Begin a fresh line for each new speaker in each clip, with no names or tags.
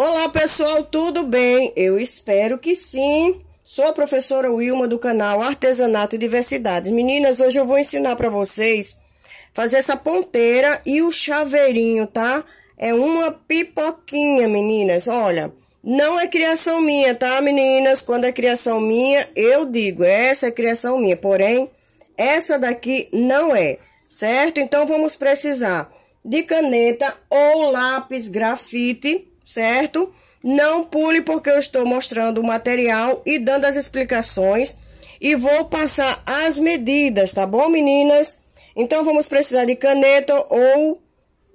Olá pessoal, tudo bem? Eu espero que sim. Sou a professora Wilma do canal Artesanato e Diversidades. Meninas, hoje eu vou ensinar para vocês fazer essa ponteira e o chaveirinho, tá? É uma pipoquinha, meninas. Olha, não é criação minha, tá, meninas? Quando é criação minha, eu digo, essa é criação minha. Porém, essa daqui não é, certo? Então, vamos precisar de caneta ou lápis grafite certo? Não pule porque eu estou mostrando o material e dando as explicações. E vou passar as medidas, tá bom, meninas? Então, vamos precisar de caneta ou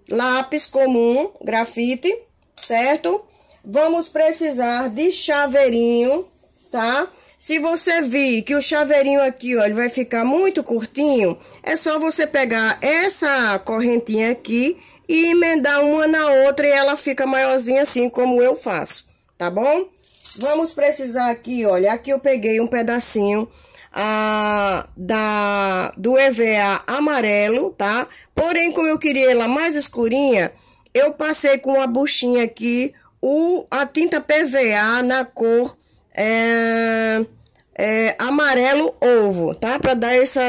lápis comum, grafite, certo? Vamos precisar de chaveirinho, tá? Se você vir que o chaveirinho aqui, ó, ele vai ficar muito curtinho, é só você pegar essa correntinha aqui e emendar uma na outra e ela fica maiorzinha assim como eu faço, tá bom? Vamos precisar aqui, olha, aqui eu peguei um pedacinho a, ah, da, do EVA amarelo, tá? Porém, como eu queria ela mais escurinha, eu passei com a buchinha aqui o, a tinta PVA na cor é, é, amarelo ovo, tá? Pra dar essa...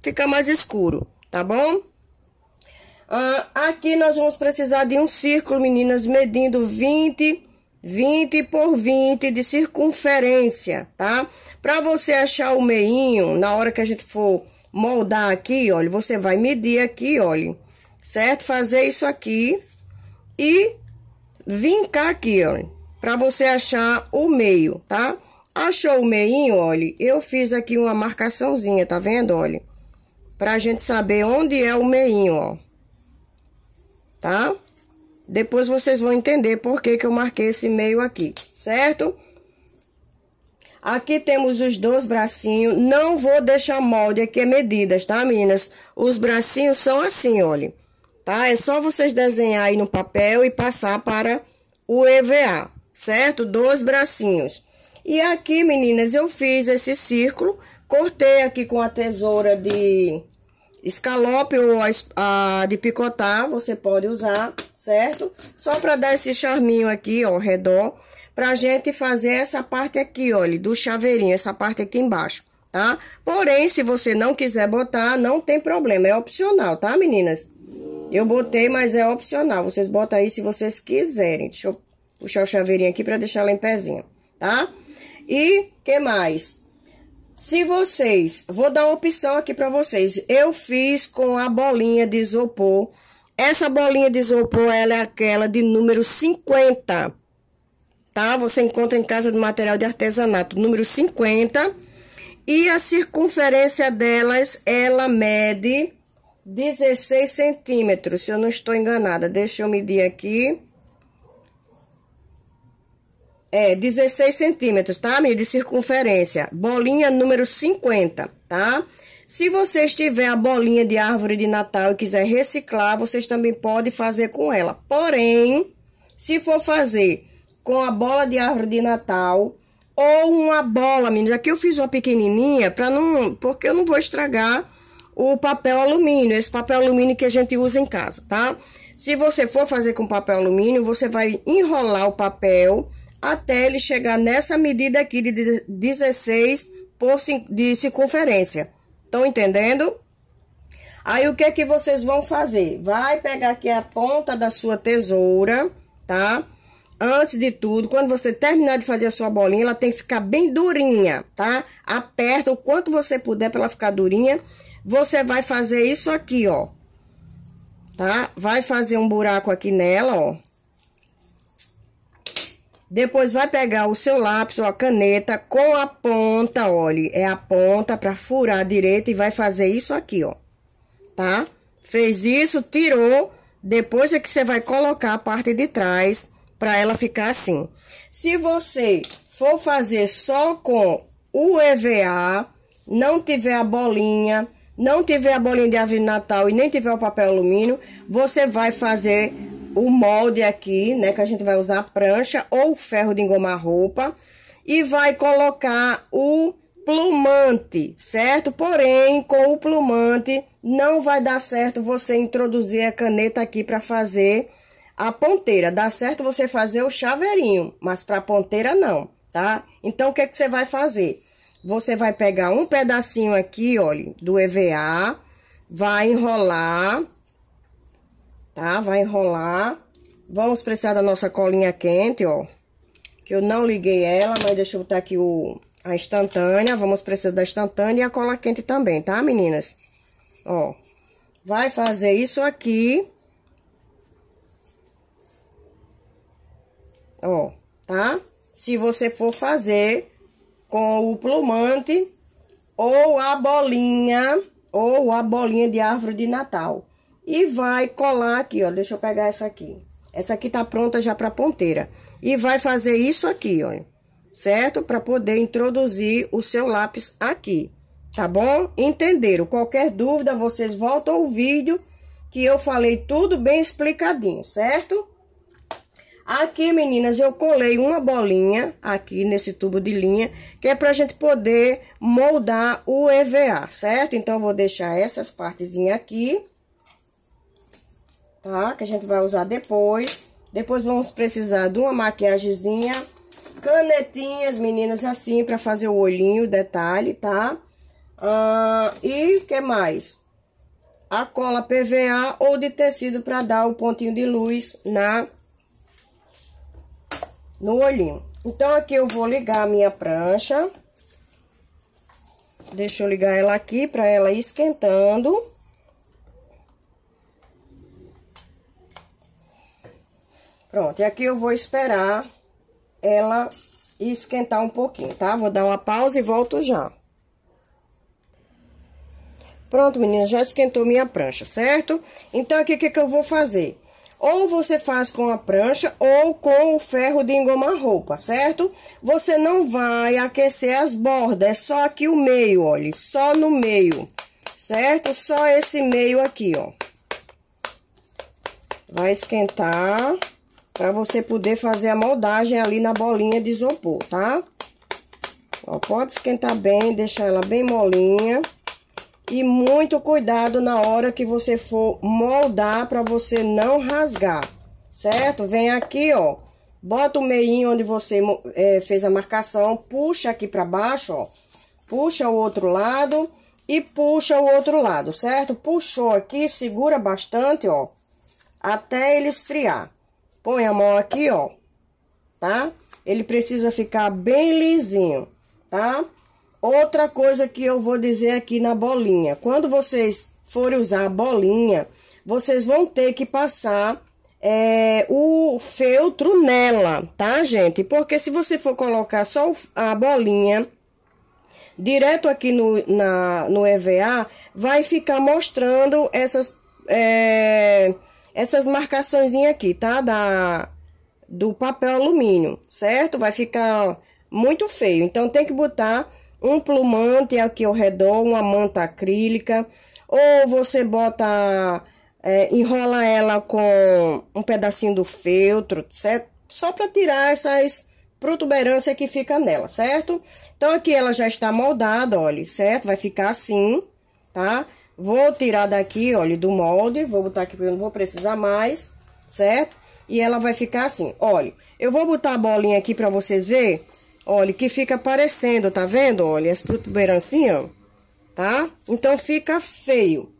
ficar mais escuro, tá bom? Ah, aqui nós vamos precisar de um círculo, meninas, medindo 20, 20 por 20 de circunferência, tá? Para você achar o meinho, na hora que a gente for moldar aqui, olha, você vai medir aqui, olha, certo? Fazer isso aqui e vincar aqui, olha, para você achar o meio, tá? Achou o meinho, olha, eu fiz aqui uma marcaçãozinha, tá vendo, olha? Pra gente saber onde é o meinho, ó tá? Depois vocês vão entender por que, que eu marquei esse meio aqui, certo? Aqui temos os dois bracinhos. Não vou deixar molde aqui é medidas, tá, meninas? Os bracinhos são assim, olha. Tá? É só vocês desenhar aí no papel e passar para o EVA, certo? Dois bracinhos. E aqui, meninas, eu fiz esse círculo. Cortei aqui com a tesoura de Escalope ou a, a de picotar, você pode usar, certo? Só para dar esse charminho aqui, ó, ao redor, pra gente fazer essa parte aqui, olha, do chaveirinho, essa parte aqui embaixo, tá? Porém, se você não quiser botar, não tem problema, é opcional, tá, meninas? Eu botei, mas é opcional, vocês botam aí se vocês quiserem. Deixa eu puxar o chaveirinho aqui pra deixar ela em pezinho, tá? E, que mais? Se vocês, vou dar uma opção aqui para vocês. Eu fiz com a bolinha de isopor. Essa bolinha de isopor, ela é aquela de número 50. Tá? Você encontra em casa de material de artesanato, número 50. E a circunferência delas, ela mede 16 centímetros, se eu não estou enganada. Deixa eu medir aqui. É, 16 centímetros, tá, amigo? De circunferência. Bolinha número 50, tá? Se vocês tiver a bolinha de árvore de Natal e quiser reciclar, vocês também podem fazer com ela. Porém, se for fazer com a bola de árvore de Natal ou uma bola, meninas, aqui eu fiz uma pequenininha para não, porque eu não vou estragar o papel alumínio, esse papel alumínio que a gente usa em casa, tá? Se você for fazer com papel alumínio, você vai enrolar o papel até ele chegar nessa medida aqui de 16 por de circunferência. Estão entendendo? Aí, o que é que vocês vão fazer? Vai pegar aqui a ponta da sua tesoura, tá? Antes de tudo, quando você terminar de fazer a sua bolinha, ela tem que ficar bem durinha, tá? Aperta o quanto você puder para ela ficar durinha. Você vai fazer isso aqui, ó. Tá? Vai fazer um buraco aqui nela, ó. Depois vai pegar o seu lápis ou a caneta com a ponta, olha, é a ponta para furar direito e vai fazer isso aqui, ó. Tá? Fez isso, tirou, depois é que você vai colocar a parte de trás para ela ficar assim. Se você for fazer só com o EVA, não tiver a bolinha, não tiver a bolinha de árvore Natal e nem tiver o papel alumínio, você vai fazer o molde aqui, né, que a gente vai usar a prancha ou ferro de engomar roupa. E vai colocar o plumante, certo? Porém, com o plumante, não vai dar certo você introduzir a caneta aqui para fazer a ponteira. Dá certo você fazer o chaveirinho, mas para ponteira não, tá? Então, o que, é que você vai fazer? Você vai pegar um pedacinho aqui, olha, do EVA, vai enrolar tá? Vai enrolar. Vamos precisar da nossa colinha quente, ó. Que eu não liguei ela, mas deixa eu botar aqui o, a instantânea. Vamos precisar da instantânea e a cola quente também, tá, meninas? Ó. Vai fazer isso aqui. Ó, tá? Se você for fazer com o plumante ou a bolinha, ou a bolinha de árvore de Natal. E vai colar aqui, ó. Deixa eu pegar essa aqui. Essa aqui tá pronta já pra ponteira. E vai fazer isso aqui, ó. Certo? Pra poder introduzir o seu lápis aqui. Tá bom? Entenderam? Qualquer dúvida, vocês voltam o vídeo que eu falei tudo bem explicadinho, certo? Aqui, meninas, eu colei uma bolinha aqui nesse tubo de linha, que é pra gente poder moldar o EVA, certo? Então, eu vou deixar essas partezinhas aqui tá? Que a gente vai usar depois. Depois vamos precisar de uma maquiagemzinha, canetinhas, meninas, assim, pra fazer o olhinho, detalhe, tá? Ah, e que mais? A cola PVA ou de tecido pra dar o pontinho de luz na no olhinho. Então, aqui eu vou ligar a minha prancha. Deixa eu ligar ela aqui pra ela ir esquentando. Pronto, e aqui eu vou esperar ela esquentar um pouquinho, tá? Vou dar uma pausa e volto já. Pronto, meninas, já esquentou minha prancha, certo? Então, aqui o que, que eu vou fazer? Ou você faz com a prancha ou com o ferro de engomar roupa, certo? Você não vai aquecer as bordas, é só aqui o meio, olha, só no meio, certo? Só esse meio aqui, ó. Vai esquentar. Pra você poder fazer a moldagem ali na bolinha de isopor, tá? Ó, pode esquentar bem, deixar ela bem molinha. E muito cuidado na hora que você for moldar para você não rasgar, certo? Vem aqui, ó. Bota o meinho onde você é, fez a marcação, puxa aqui para baixo, ó. Puxa o outro lado e puxa o outro lado, certo? Puxou aqui, segura bastante, ó, até ele esfriar. Põe a mão aqui, ó, tá? Ele precisa ficar bem lisinho, tá? Outra coisa que eu vou dizer aqui na bolinha. Quando vocês forem usar a bolinha, vocês vão ter que passar é, o feltro nela, tá, gente? Porque se você for colocar só a bolinha direto aqui no, na, no EVA, vai ficar mostrando essas... É, essas marcações aqui, tá? Da, do papel alumínio, certo? Vai ficar muito feio. Então, tem que botar um plumante aqui ao redor, uma manta acrílica, ou você bota, é, enrola ela com um pedacinho do feltro, certo? Só para tirar essas protuberâncias que fica nela, certo? Então, aqui ela já está moldada, olha, certo? Vai ficar assim, tá? Vou tirar daqui, olha, do molde, vou botar aqui porque eu não vou precisar mais, certo? E ela vai ficar assim, olha, eu vou botar a bolinha aqui pra vocês verem, olha, que fica aparecendo, tá vendo? Olha, as protuberâncias, assim, tá? Então, fica feio.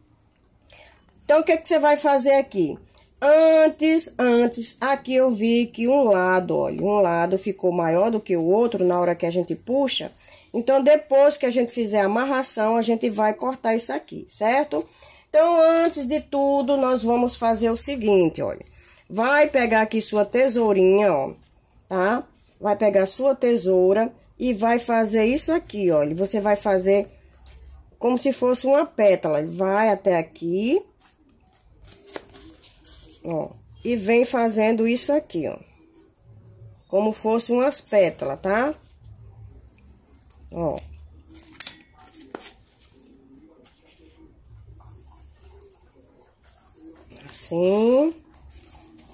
Então, o que, que você vai fazer aqui? Antes, antes, aqui eu vi que um lado, olha, um lado ficou maior do que o outro na hora que a gente puxa, então, depois que a gente fizer a amarração, a gente vai cortar isso aqui, certo? Então, antes de tudo, nós vamos fazer o seguinte, olha. Vai pegar aqui sua tesourinha, ó, tá? Vai pegar sua tesoura e vai fazer isso aqui, olha. Você vai fazer como se fosse uma pétala. Vai até aqui, ó. E vem fazendo isso aqui, ó. Como fosse umas pétalas, tá? Ó. Assim.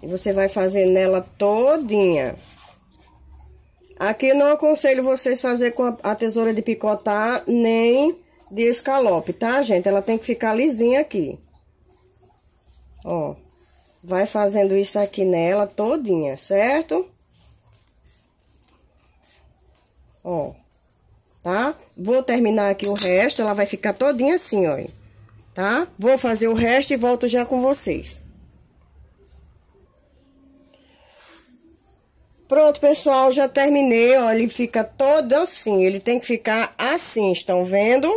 E você vai fazer nela todinha. Aqui eu não aconselho vocês fazer com a tesoura de picotar, nem de escalope, tá, gente? Ela tem que ficar lisinha aqui. Ó. Vai fazendo isso aqui nela todinha, certo? Ó tá? Vou terminar aqui o resto, ela vai ficar todinha assim, ó, tá? Vou fazer o resto e volto já com vocês. Pronto, pessoal, já terminei, ó, ele fica todo assim, ele tem que ficar assim, estão vendo?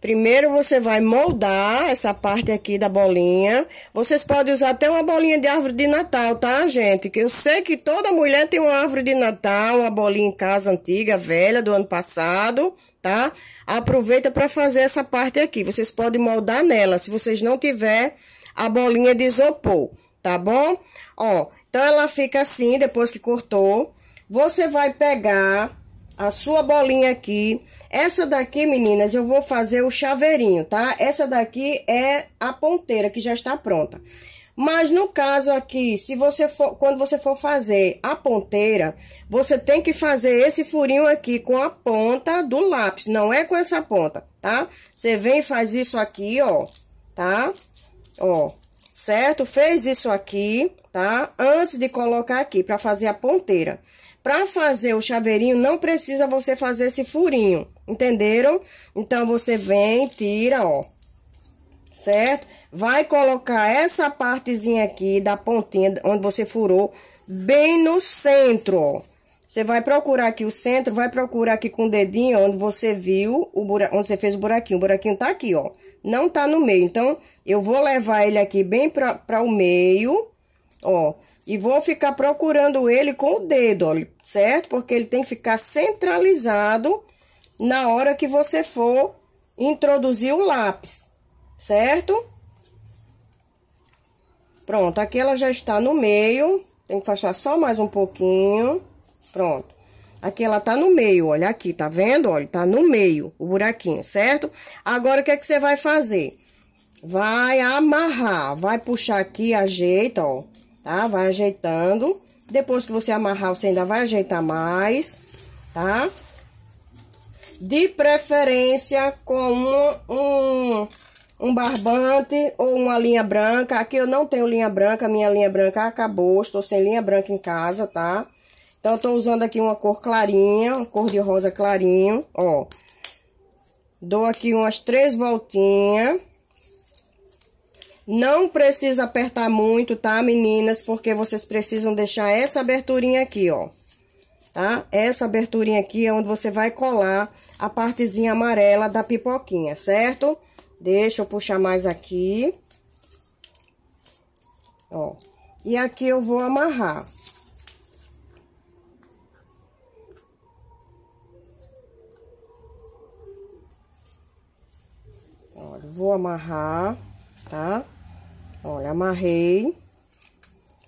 Primeiro você vai moldar essa parte aqui da bolinha. Vocês podem usar até uma bolinha de árvore de Natal, tá, gente? Que eu sei que toda mulher tem uma árvore de Natal, uma bolinha em casa antiga, velha, do ano passado, tá? Aproveita para fazer essa parte aqui. Vocês podem moldar nela, se vocês não tiver a bolinha de isopor, tá bom? Ó, então ela fica assim, depois que cortou. Você vai pegar a sua bolinha aqui. Essa daqui, meninas, eu vou fazer o chaveirinho, tá? Essa daqui é a ponteira que já está pronta. Mas no caso aqui, se você for, quando você for fazer a ponteira, você tem que fazer esse furinho aqui com a ponta do lápis, não é com essa ponta, tá? Você vem e faz isso aqui, ó, tá? Ó, certo? Fez isso aqui, tá? Antes de colocar aqui para fazer a ponteira. Para fazer o chaveirinho, não precisa você fazer esse furinho, entenderam? Então, você vem, tira, ó, certo? Vai colocar essa partezinha aqui da pontinha onde você furou bem no centro, ó. Você vai procurar aqui o centro, vai procurar aqui com o dedinho onde você viu, o buraco, onde você fez o buraquinho. O buraquinho tá aqui, ó. Não tá no meio. Então, eu vou levar ele aqui bem pra, pra o meio, ó e vou ficar procurando ele com o dedo, ó, certo? Porque ele tem que ficar centralizado na hora que você for introduzir o lápis, certo? Pronto, aqui ela já está no meio, tem que fechar só mais um pouquinho, pronto. Aqui ela tá no meio, olha aqui, tá vendo? Olha, tá no meio o buraquinho, certo? Agora, o que é que você vai fazer? Vai amarrar, vai puxar aqui, ajeita, ó tá? Vai ajeitando. Depois que você amarrar, você ainda vai ajeitar mais, tá? De preferência com um, um, um barbante ou uma linha branca. Aqui eu não tenho linha branca, minha linha branca acabou, estou sem linha branca em casa, tá? Então, eu tô usando aqui uma cor clarinha, uma cor de rosa clarinho, ó. Dou aqui umas três voltinhas. Não precisa apertar muito, tá, meninas? Porque vocês precisam deixar essa aberturinha aqui, ó. Tá? Essa aberturinha aqui é onde você vai colar a partezinha amarela da pipoquinha, certo? Deixa eu puxar mais aqui. Ó. E aqui eu vou amarrar. Olha, vou amarrar, tá? Tá? Olha, amarrei,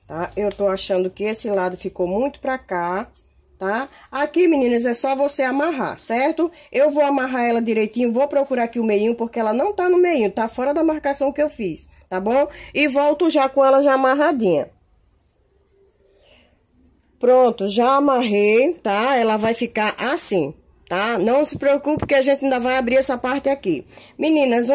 tá? Eu tô achando que esse lado ficou muito pra cá, tá? Aqui, meninas, é só você amarrar, certo? Eu vou amarrar ela direitinho, vou procurar aqui o meio porque ela não tá no meio, tá fora da marcação que eu fiz, tá bom? E volto já com ela já amarradinha. Pronto, já amarrei, tá? Ela vai ficar assim, tá? Não se preocupe que a gente ainda vai abrir essa parte aqui. Meninas, um,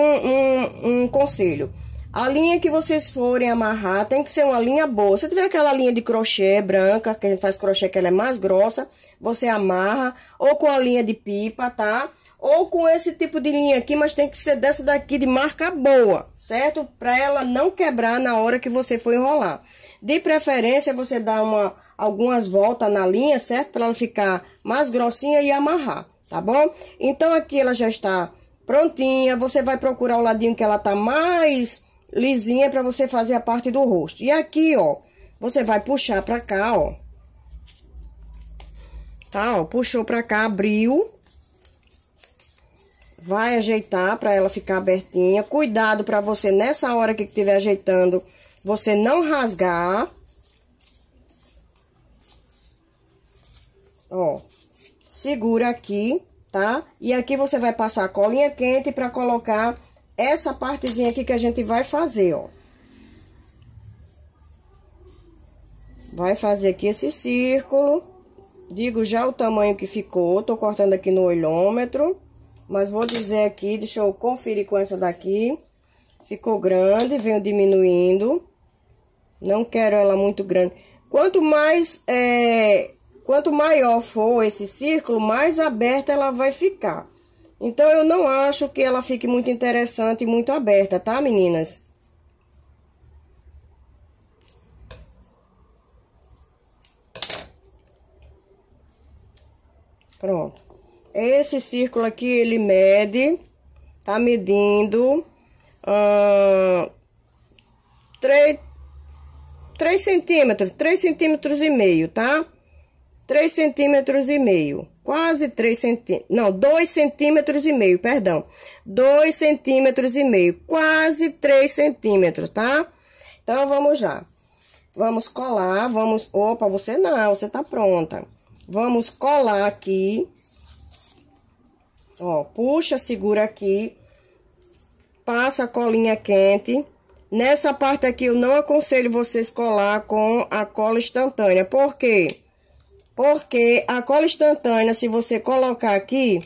um, um conselho. A linha que vocês forem amarrar tem que ser uma linha boa. Se tiver aquela linha de crochê branca, que a gente faz crochê que ela é mais grossa, você amarra ou com a linha de pipa, tá? Ou com esse tipo de linha aqui, mas tem que ser dessa daqui de marca boa, certo? Pra ela não quebrar na hora que você for enrolar. De preferência, você dá uma, algumas voltas na linha, certo? Pra ela ficar mais grossinha e amarrar, tá bom? Então, aqui ela já está prontinha. Você vai procurar o ladinho que ela tá mais lisinha para você fazer a parte do rosto. E aqui, ó, você vai puxar pra cá, ó. Tá, ó, puxou pra cá, abriu. Vai ajeitar pra ela ficar abertinha. Cuidado pra você, nessa hora que estiver ajeitando, você não rasgar. Ó, segura aqui, tá? E aqui você vai passar a colinha quente pra colocar essa partezinha aqui que a gente vai fazer, ó. Vai fazer aqui esse círculo. Digo já o tamanho que ficou, tô cortando aqui no olhômetro. Mas vou dizer aqui, deixa eu conferir com essa daqui. Ficou grande, venho diminuindo. Não quero ela muito grande. Quanto mais, é, quanto maior for esse círculo, mais aberta ela vai ficar. Então, eu não acho que ela fique muito interessante e muito aberta, tá, meninas? Pronto. Esse círculo aqui, ele mede, tá medindo hum, 3, 3 centímetros, 3 centímetros e meio, tá? 3 centímetros e meio, quase 3 centímetros, não, 2 centímetros e meio, perdão, 2 centímetros e meio, quase 3 centímetros, tá? Então, vamos lá. Vamos colar, vamos, opa, você não, você tá pronta. Vamos colar aqui, ó, puxa, segura aqui, passa a colinha quente. Nessa parte aqui, eu não aconselho vocês colar com a cola instantânea, por quê? Porque... Porque a cola instantânea, se você colocar aqui,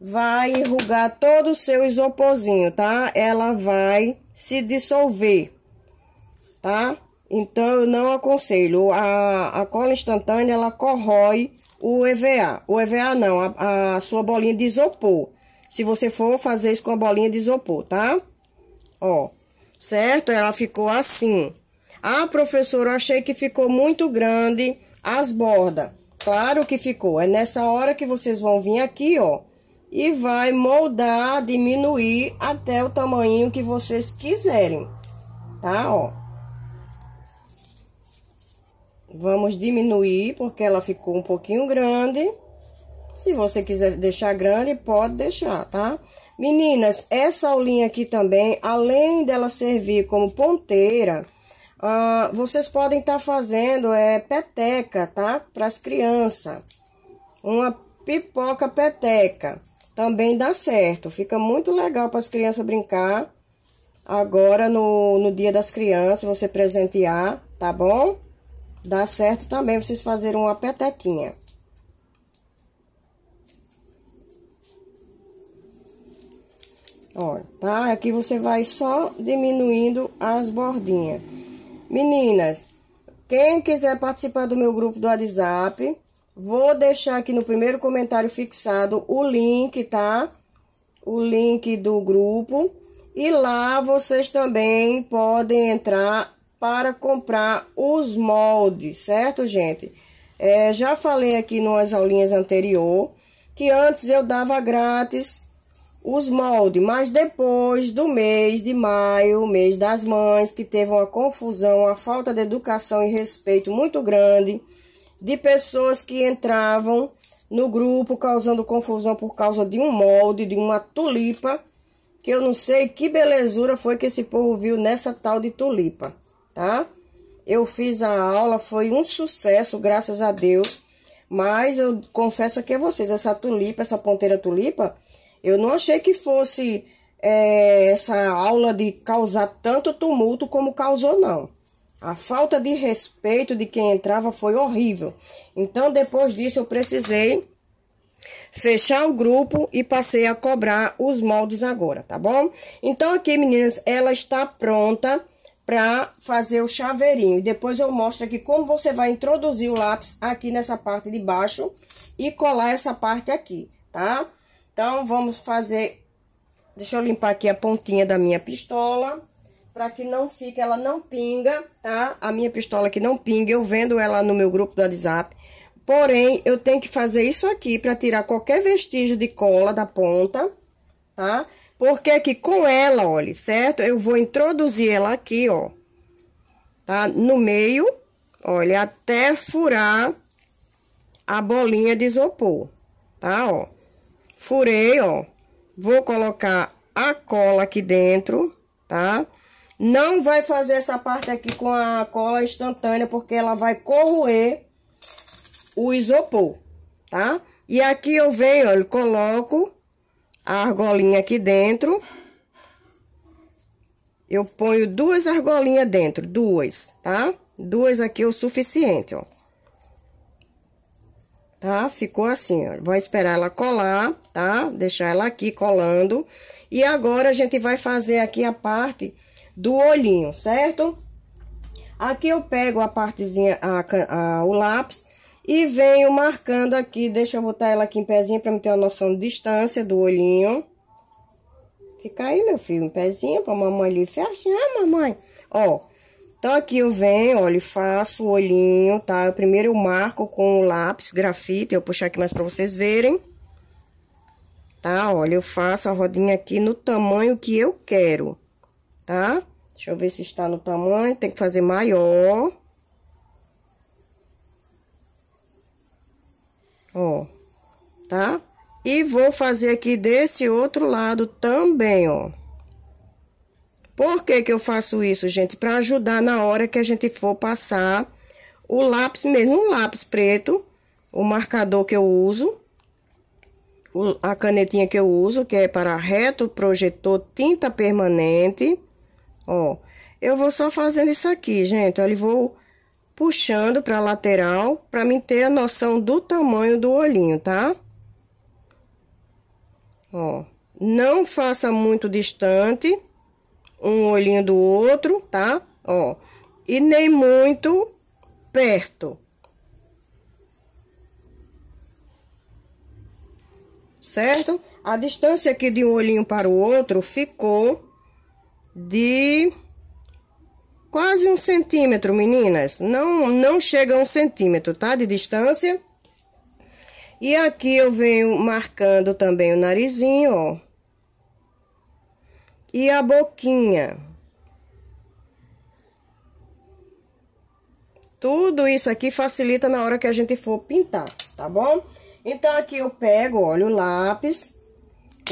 vai enrugar todo o seu isoporzinho, tá? Ela vai se dissolver, tá? Então, eu não aconselho. A, a cola instantânea, ela corrói o EVA. O EVA não, a, a sua bolinha de isopor. Se você for fazer isso com a bolinha de isopor, tá? Ó, certo? Ela ficou assim. Ah, professora, eu achei que ficou muito grande as bordas. Claro que ficou. É nessa hora que vocês vão vir aqui, ó. E vai moldar, diminuir até o tamanho que vocês quiserem. Tá, ó. Vamos diminuir, porque ela ficou um pouquinho grande. Se você quiser deixar grande, pode deixar, tá? Meninas, essa aulinha aqui também, além dela servir como ponteira Uh, vocês podem estar tá fazendo é, peteca, tá? Para as crianças. Uma pipoca peteca. Também dá certo. Fica muito legal para as crianças brincar. Agora, no, no dia das crianças, você presentear, tá bom? Dá certo também vocês fazerem uma petequinha. Ó, tá? Aqui você vai só diminuindo as bordinhas. Meninas, quem quiser participar do meu grupo do WhatsApp, vou deixar aqui no primeiro comentário fixado o link, tá? O link do grupo. E lá vocês também podem entrar para comprar os moldes, certo, gente? É, já falei aqui nas aulinhas anterior que antes eu dava grátis os moldes, mas depois do mês de maio, mês das mães, que teve uma confusão, uma falta de educação e respeito muito grande de pessoas que entravam no grupo causando confusão por causa de um molde, de uma tulipa, que eu não sei que belezura foi que esse povo viu nessa tal de tulipa, tá? Eu fiz a aula, foi um sucesso, graças a Deus, mas eu confesso aqui a é vocês, essa tulipa, essa ponteira tulipa, eu não achei que fosse é, essa aula de causar tanto tumulto como causou, não. A falta de respeito de quem entrava foi horrível. Então, depois disso, eu precisei fechar o grupo e passei a cobrar os moldes agora, tá bom? Então, aqui, meninas, ela está pronta para fazer o chaveirinho. Depois eu mostro aqui como você vai introduzir o lápis aqui nessa parte de baixo e colar essa parte aqui, tá? Tá? Então, vamos fazer... Deixa eu limpar aqui a pontinha da minha pistola, para que não fique, ela não pinga, tá? A minha pistola que não pinga, eu vendo ela no meu grupo do WhatsApp. Porém, eu tenho que fazer isso aqui para tirar qualquer vestígio de cola da ponta, tá? Porque é que com ela, olha, certo? Eu vou introduzir ela aqui, ó, tá? No meio, olha, até furar a bolinha de isopor, tá? Ó. Furei, ó. Vou colocar a cola aqui dentro, tá? Não vai fazer essa parte aqui com a cola instantânea, porque ela vai corroer o isopor, tá? E aqui eu venho, ó. coloco a argolinha aqui dentro. Eu ponho duas argolinhas dentro, duas, tá? Duas aqui é o suficiente, ó tá? Ficou assim, ó. Vai esperar ela colar, tá? Deixar ela aqui colando. E agora, a gente vai fazer aqui a parte do olhinho, certo? Aqui eu pego a partezinha, a, a, o lápis, e venho marcando aqui. Deixa eu botar ela aqui em pezinho pra me ter uma noção de distância do olhinho. Fica aí, meu filho, em pezinho, pra mamãe ali. Fecha, ah, mamãe. Ó, então, aqui eu venho, olha, faço o olhinho, tá? Eu primeiro eu marco com o lápis grafite, eu vou puxar aqui mais pra vocês verem. Tá? Olha, eu faço a rodinha aqui no tamanho que eu quero, tá? Deixa eu ver se está no tamanho, tem que fazer maior. Ó, tá? E vou fazer aqui desse outro lado também, ó. Por que, que eu faço isso, gente? Para ajudar na hora que a gente for passar o lápis mesmo, um lápis preto, o marcador que eu uso, a canetinha que eu uso, que é para reto projetor tinta permanente, ó. Eu vou só fazendo isso aqui, gente, eu vou puxando para lateral para mim ter a noção do tamanho do olhinho, tá? Ó, não faça muito distante, um olhinho do outro, tá? Ó, e nem muito perto. Certo? A distância aqui de um olhinho para o outro ficou de quase um centímetro, meninas. Não, não chega a um centímetro, tá? De distância. E aqui eu venho marcando também o narizinho, ó e a boquinha. Tudo isso aqui facilita na hora que a gente for pintar, tá bom? Então, aqui eu pego, olha, o lápis.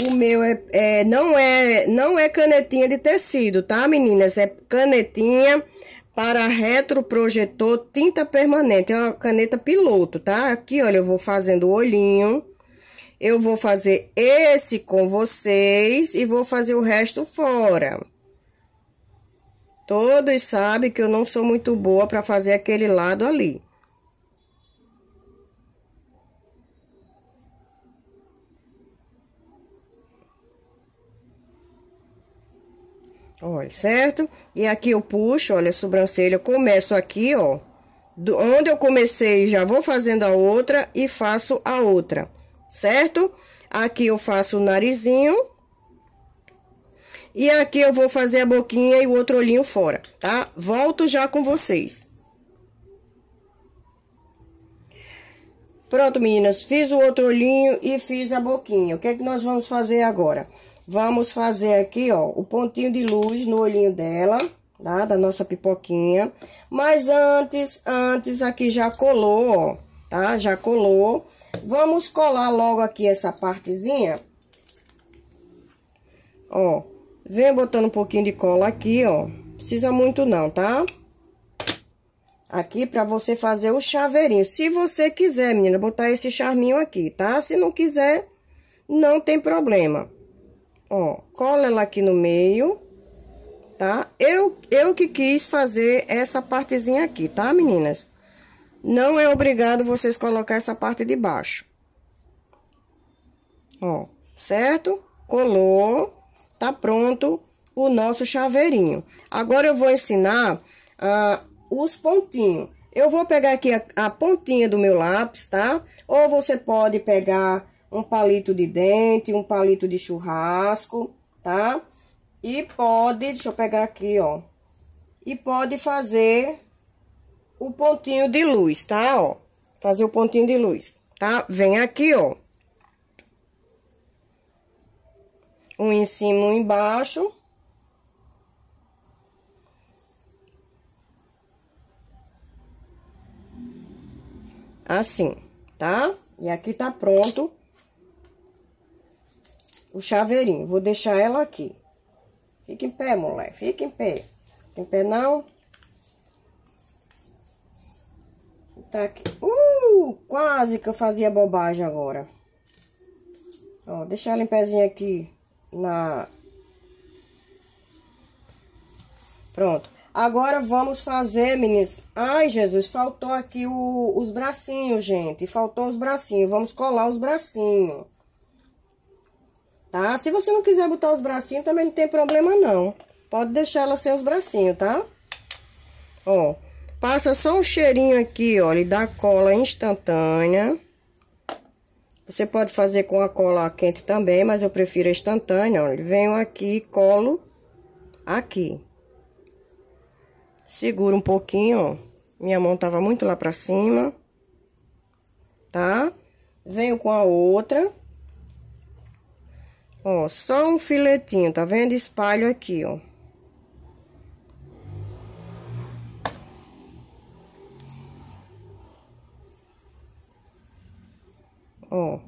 O meu é, é, não é não é canetinha de tecido, tá, meninas? É canetinha para retroprojetor tinta permanente. É uma caneta piloto, tá? Aqui, olha, eu vou fazendo o olhinho eu vou fazer esse com vocês e vou fazer o resto fora. Todos sabem que eu não sou muito boa para fazer aquele lado ali. Olha, certo? E aqui eu puxo, olha, a sobrancelha, eu começo aqui, ó. Do, onde eu comecei, já vou fazendo a outra e faço a outra certo? Aqui eu faço o narizinho. E aqui eu vou fazer a boquinha e o outro olhinho fora, tá? Volto já com vocês. Pronto, meninas, fiz o outro olhinho e fiz a boquinha. O que é que nós vamos fazer agora? Vamos fazer aqui, ó, o pontinho de luz no olhinho dela, tá? Da nossa pipoquinha. Mas antes, antes aqui já colou, ó tá? Já colou. Vamos colar logo aqui essa partezinha. Ó, vem botando um pouquinho de cola aqui, ó. Precisa muito não, tá? Aqui pra você fazer o chaveirinho. Se você quiser, menina, botar esse charminho aqui, tá? Se não quiser, não tem problema. Ó, cola ela aqui no meio, tá? Eu, eu que quis fazer essa partezinha aqui, tá, meninas? Não é obrigado vocês colocar essa parte de baixo. Ó, certo? Colou, tá pronto o nosso chaveirinho. Agora eu vou ensinar ah, os pontinhos. Eu vou pegar aqui a, a pontinha do meu lápis, tá? Ou você pode pegar um palito de dente, um palito de churrasco, tá? E pode, deixa eu pegar aqui, ó. E pode fazer o pontinho de luz, tá? Ó, fazer o pontinho de luz, tá? Vem aqui, ó. Um em cima, um embaixo. Assim, tá? E aqui tá pronto o chaveirinho. Vou deixar ela aqui. Fica em pé, mulher. Fica em pé. Fica em pé, não. Tá aqui. Uh, quase que eu fazia bobagem agora. Ó, deixar ela em aqui na... Pronto. Agora vamos fazer, meninas... Ai, Jesus, faltou aqui o, os bracinhos, gente. Faltou os bracinhos. Vamos colar os bracinhos. Tá? Se você não quiser botar os bracinhos, também não tem problema, não. Pode deixar ela sem os bracinhos, tá? Ó. Passa só um cheirinho aqui, olha, da cola instantânea. Você pode fazer com a cola quente também, mas eu prefiro a instantânea, olha. Venho aqui e colo aqui. Seguro um pouquinho, ó. Minha mão tava muito lá pra cima. Tá? Venho com a outra. Ó, só um filetinho, tá vendo? Espalho aqui, ó. ó.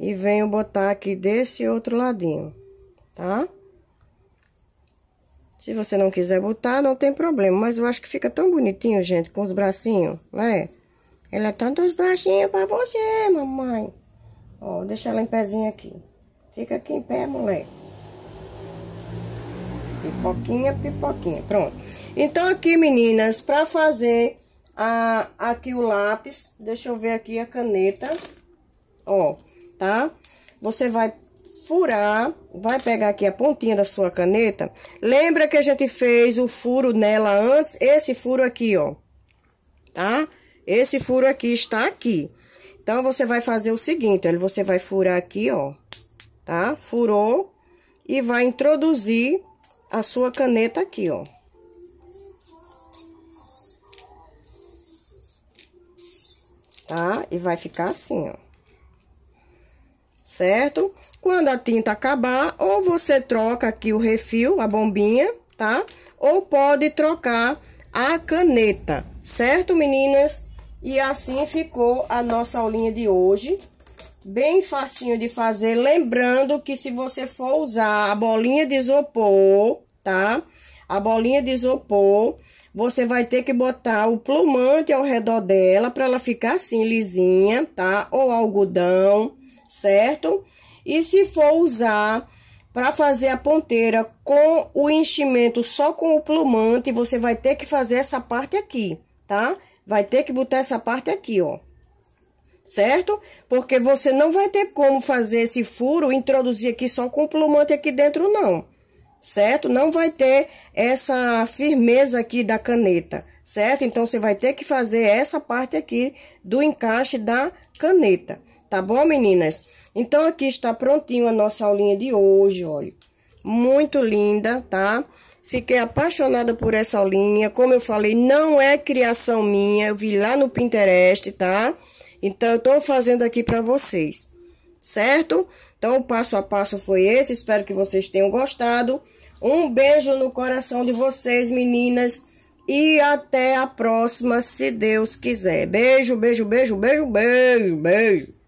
E venho botar aqui desse outro ladinho, tá? Se você não quiser botar, não tem problema. Mas eu acho que fica tão bonitinho, gente, com os bracinhos, né? Ela é tanto os bracinhos pra você, mamãe. Ó, vou deixar ela em pezinho aqui. Fica aqui em pé, moleque. Pipoquinha, pipoquinha. Pronto. Então, aqui, meninas, pra fazer a, aqui o lápis, deixa eu ver aqui a caneta ó, tá? Você vai furar, vai pegar aqui a pontinha da sua caneta. Lembra que a gente fez o furo nela antes? Esse furo aqui, ó, tá? Esse furo aqui está aqui. Então, você vai fazer o seguinte, olha, você vai furar aqui, ó, tá? Furou e vai introduzir a sua caneta aqui, ó. Tá? E vai ficar assim, ó certo? Quando a tinta acabar, ou você troca aqui o refil, a bombinha, tá? Ou pode trocar a caneta, certo, meninas? E assim ficou a nossa aulinha de hoje. Bem facinho de fazer, lembrando que se você for usar a bolinha de isopor, tá? A bolinha de isopor, você vai ter que botar o plumante ao redor dela para ela ficar assim lisinha, tá? Ou algodão, certo? E se for usar para fazer a ponteira com o enchimento só com o plumante, você vai ter que fazer essa parte aqui, tá? Vai ter que botar essa parte aqui, ó. Certo? Porque você não vai ter como fazer esse furo, introduzir aqui só com o plumante aqui dentro, não. Certo? Não vai ter essa firmeza aqui da caneta, certo? Então, você vai ter que fazer essa parte aqui do encaixe da caneta. Tá bom, meninas? Então, aqui está prontinho a nossa aulinha de hoje, olha. Muito linda, tá? Fiquei apaixonada por essa aulinha. Como eu falei, não é criação minha. Eu vi lá no Pinterest, tá? Então, eu tô fazendo aqui pra vocês, certo? Então, o passo a passo foi esse. Espero que vocês tenham gostado. Um beijo no coração de vocês, meninas. E até a próxima, se Deus quiser. Beijo, beijo, beijo, beijo, beijo, beijo.